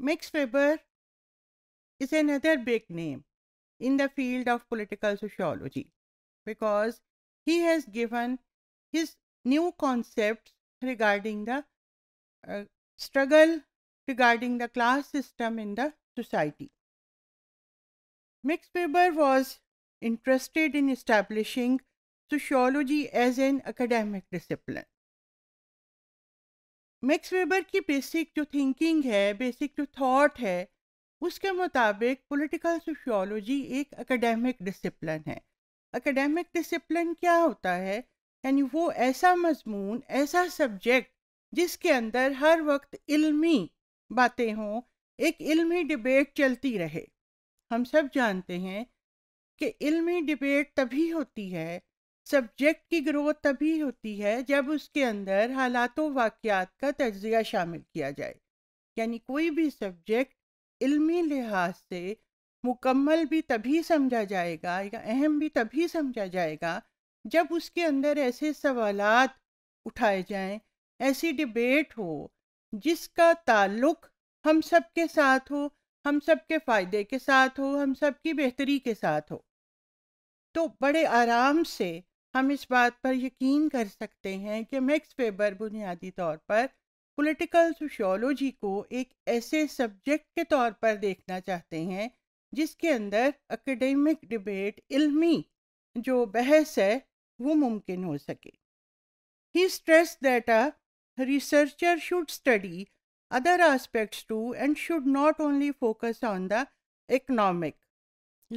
Max Weber is another big name in the field of political sociology because he has given his new concepts regarding the uh, struggle regarding the class system in the society. Max Weber was interested in establishing sociology as an academic discipline Max Weber की basic जो thinking है basic जो thought है उसके मुताबिक political sociology एक academic discipline है academic discipline क्या होता है यानी वो ऐसा मजमून ऐसा सब्जेक्ट जिसके अंदर हर वक्त इल्मी बातें हों एक इल्मी डिबेट चलती रहे हम सब जानते हैं कि इल्मी डिबेट तभी होती है सब्जेक्ट की ग्रोथ तभी होती है जब उसके अंदर हालातों वाक़ात का तजिया शामिल किया जाए यानी कोई भी सब्जेक्ट इल्मी लिहाज से मुकम्मल भी तभी समझा जाएगा या अहम भी तभी समझा जाएगा जब उसके अंदर ऐसे सवाल उठाए जाएं, ऐसी डिबेट हो जिसका ताल्लुक हम सब के साथ हो हम सब के फ़ायदे के साथ हो हम सब की बेहतरी के साथ हो तो बड़े आराम से हम इस बात पर यकीन कर सकते हैं कि मैक्स वेबर बुनियादी तौर पर पॉलिटिकल सोशोलॉजी को एक ऐसे सब्जेक्ट के तौर पर देखना चाहते हैं जिसके अंदर एकेडमिक डिबेट इल्मी जो बहस है वो मुमकिन हो सके ही stress that a researcher should study other aspects too and should not only focus on the economic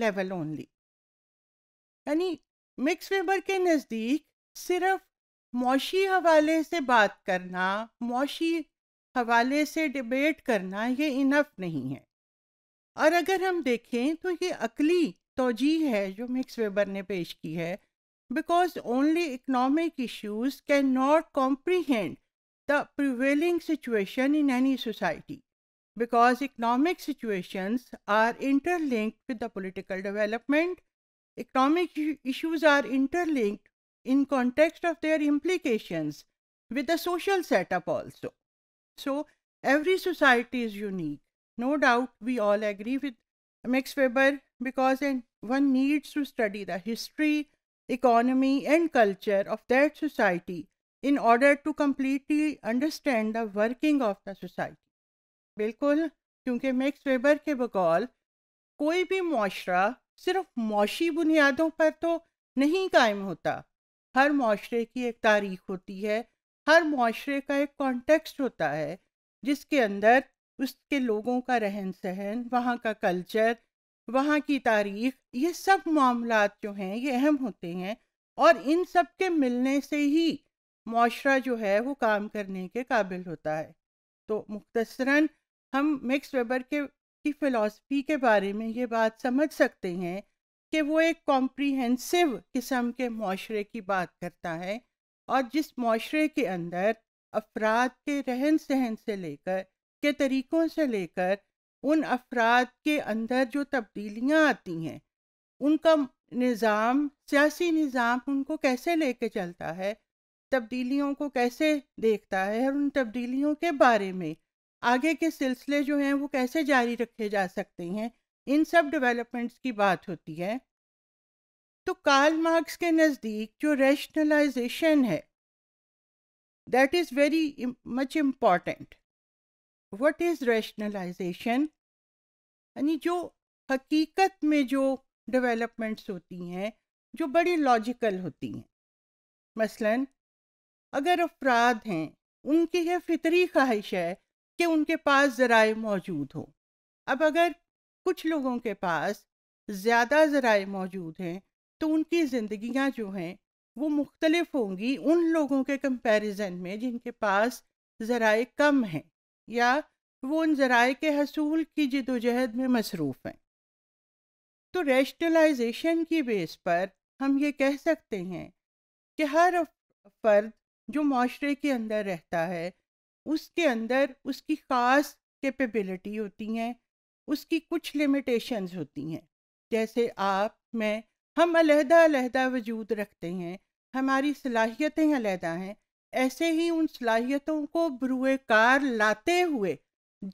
level only यानी मिक्स वेबर के नज़दीक सिर्फ मौशी हवाले से बात करना मौशी हवाले से डिबेट करना ये इनफ नहीं है और अगर हम देखें तो ये अकली तोजी है जो मिक्स वेबर ने पेश की है because only economic issues can not comprehend the prevailing situation in any society because economic situations are interlinked with the political development Economic issues are interlinked in context of their implications with the social setup also. So every society is unique. No doubt we all agree with Max Weber because one needs to study the history, economy and culture of that society in order to completely understand the working of the society. बिल्कुल क्योंकि max weber के बकौल कोई भी माशरा सिर्फ मौशी बुनियादों पर तो नहीं कायम होता हर माशरे की एक तारीख होती है हर माशरे का एक कॉन्टेक्स्ट होता है जिसके अंदर उसके लोगों का रहन सहन वहाँ का कल्चर वहाँ की तारीख ये सब मामला जो हैं ये अहम होते हैं और इन सब के मिलने से ही माशरा जो है वो काम करने के काबिल होता है तो मुख्तसरा हम मिक्स वेबर के की फ़िलासफ़ी के बारे में ये बात समझ सकते हैं कि वो एक कॉम्प्रीहेंसिव किस्म के माशरे की बात करता है और जिस माशरे के अंदर अफराद के रहन सहन से लेकर के तरीक़ों से लेकर उन अफराद के अंदर जो तब्दीलियाँ आती हैं उनका निज़ाम सियासी निज़ाम उनको कैसे ले कर चलता है तब्दीलियों को कैसे देखता है और उन तब्दीलियों के बारे में आगे के सिलसिले जो हैं वो कैसे जारी रखे जा सकते हैं इन सब डेवलपमेंट्स की बात होती है तो कार्ल मार्क्स के नज़दीक जो रैशनलाइजेशन है that is very much important what is rationalisation यानी जो हकीकत में जो डेवलपमेंट्स होती हैं जो बड़ी लॉजिकल होती हैं मसलन अगर अफराद हैं उनकी यह फितरी ख्वाहिश है कि उनके पास ज़राए मौजूद हों अब अगर कुछ लोगों के पास ज़्यादा ज़राए मौजूद हैं तो उनकी ज़िंदियाँ जो हैं वो मुख्तलफ होंगी उन लोगों के कंपेरिज़न में जिनके पास ज़राए कम हैं या वो उन ज़राए के हसूल की जदोजहद में मसरूफ़ हैं तो रैशनलाइजेशन की बेस पर हम ये कह सकते हैं कि हर फर्द जो माशरे के अंदर रहता है उसके अंदर उसकी ख़ास कैपेबिलिटी होती हैं उसकी कुछ लिमिटेशंस होती हैं जैसे आप में हम अलहदा अलहदा वजूद रखते हैं हमारी सलाहियतें अलहदा हैं ऐसे ही उन सलाहियतों को बरूए कार लाते हुए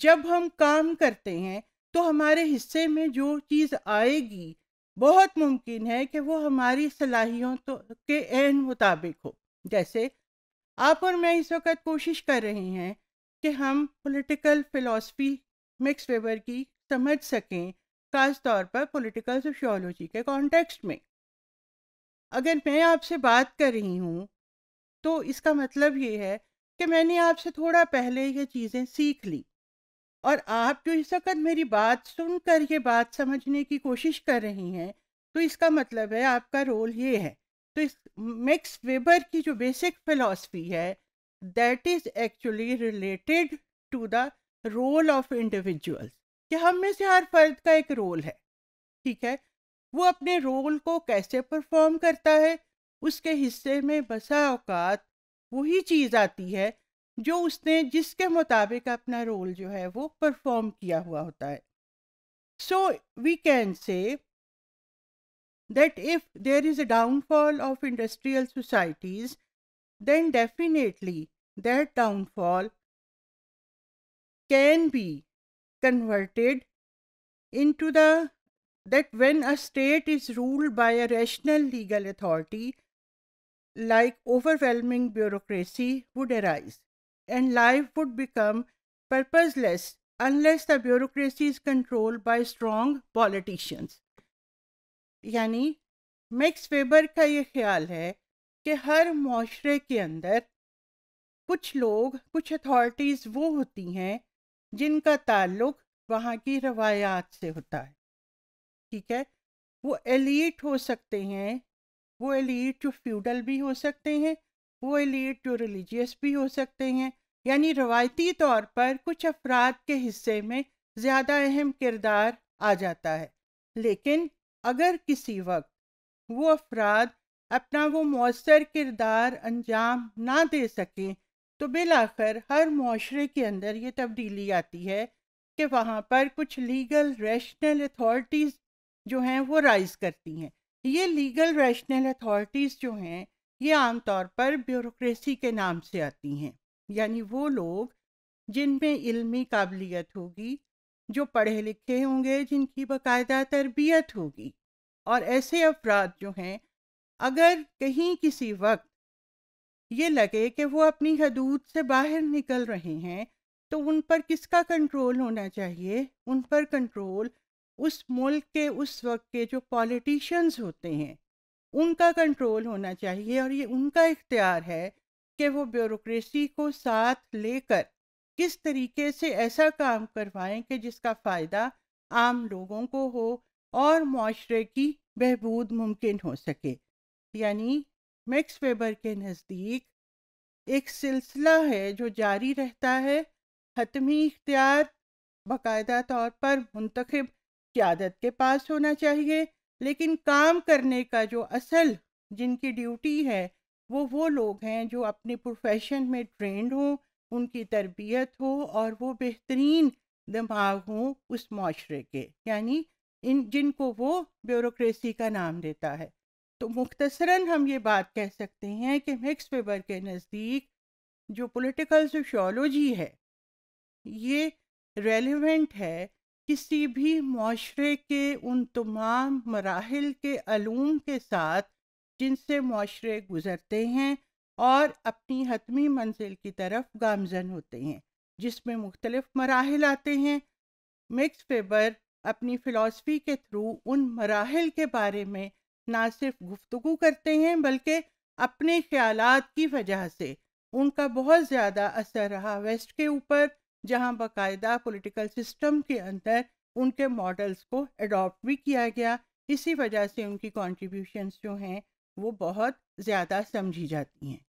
जब हम काम करते हैं तो हमारे हिस्से में जो चीज़ आएगी बहुत मुमकिन है कि वो हमारी सलाहियों तो के एन मुताबिक हो जैसे आप और मैं इस वक्त कोशिश कर रहे हैं कि हम पॉलिटिकल फिलॉसफी मिक्स वेबर की समझ सकें ख़ास तौर पर पॉलिटिकल सोशियोलॉजी के कॉन्टेक्स्ट में अगर मैं आपसे बात कर रही हूँ तो इसका मतलब ये है कि मैंने आपसे थोड़ा पहले ये चीज़ें सीख ली और आप जो इस वक्त मेरी बात सुनकर ये बात समझने की कोशिश कर रही हैं तो इसका मतलब है आपका रोल ये है तो इस मैक्स वेबर की जो बेसिक फिलॉसफी है that is actually related to the role of individuals कि हम में से हर फर्द का एक रोल है ठीक है वो अपने रोल को कैसे परफॉर्म करता है उसके हिस्से में बसा अवकात वही चीज़ आती है जो उसने जिसके मुताबिक अपना रोल जो है वो परफॉर्म किया हुआ होता है so we can say that if there is a downfall of industrial societies, then definitely that downfall can be converted into the that when a state is ruled by a rational legal authority like overwhelming bureaucracy would arise and life would become purposeless unless the bureaucracy is controlled by strong politicians यानी Max Weber का ये ख्याल है कि हर माशरे के अंदर कुछ लोग कुछ अथॉरिटीज़ वो होती हैं जिनका ताल्लुक वहाँ की रवायात से होता है ठीक है वो एलिट हो सकते हैं वो एलिट जो फ्यूडल भी हो सकते हैं वो एलिट जो रिलीजियस भी हो सकते हैं यानी रवायती तौर पर कुछ अफराद के हिस्से में ज़्यादा अहम किरदार आ जाता है लेकिन अगर किसी वक्त वो अफराद अपना वो मौसर किरदार अंजाम ना दे सकें तो बिलाखर हर माशरे के अंदर ये तब्दीली आती है कि वहाँ पर कुछ लीगल रैशनल अथॉरिटीज़ जो हैं वो राइज करती हैं ये लीगल रैशनल अथॉरिटीज़ जो हैं ये आम तौर पर ब्यूरोसी के नाम से आती हैं यानी वो लोग जिनमें इल्मी काबिलियत होगी जो पढ़े लिखे होंगे जिनकी बाकायदा तरबियत होगी और ऐसे अफराद जो हैं अगर कहीं किसी वक्त ये लगे कि वो अपनी हदूद से बाहर निकल रहे हैं तो उन पर किसका कंट्रोल होना चाहिए उन पर कंट्रोल उस मुल्क के उस वक्त के जो पॉलिटिशियंस होते हैं उनका कंट्रोल होना चाहिए और ये उनका इख्तियार है कि वो ब्यूरोसी को साथ लेकर किस तरीके से ऐसा काम करवाएं कि जिसका फ़ायदा आम लोगों को हो और माशरे की बहबूद मुमकिन हो सके यानी मैक्स वेबर के नज़दीक एक सिलसिला है जो जारी रहता है हतमी इख्तियार बाकायदा तौर पर मुंतखब क्यादत के पास होना चाहिए लेकिन काम करने का जो असल जिनकी ड्यूटी है वो वो लोग हैं जो अपने प्रोफेशन में ट्रेंड हों उनकी तरबियत हो और वो बेहतरीन दिमाग हों उस माशरे के यानी इन जिनको वो ब्यूरोक्रेसी का नाम देता है तो मुख्तसरन हम ये बात कह सकते हैं कि मिक्स पेपर के नज़दीक जो पॉलिटिकल सोशोलॉजी है ये रेलिवेंट है किसी भी माशरे के उन तमाम मराहल के अलूम के साथ जिनसे माशरे गुज़रते हैं और अपनी हतमी मंजिल की तरफ गामजन होते हैं जिसमें मुख्तलफ़ मराहल आते हैं मिक्स फेबर अपनी फ़िलासफ़ी के थ्रू उन मराहल के बारे में ना सिर्फ गुफ्तगु करते हैं बल्कि अपने ख्याल की वजह से उनका बहुत ज़्यादा असर रहा वेस्ट के ऊपर जहाँ बाकायदा पॉलिटिकल सिस्टम के अंदर उनके मॉडल्स को अडॉप्ट भी किया गया इसी वजह से उनकी कॉन्ट्रीब्यूशन जो हैं वो बहुत ज़्यादा समझी जाती हैं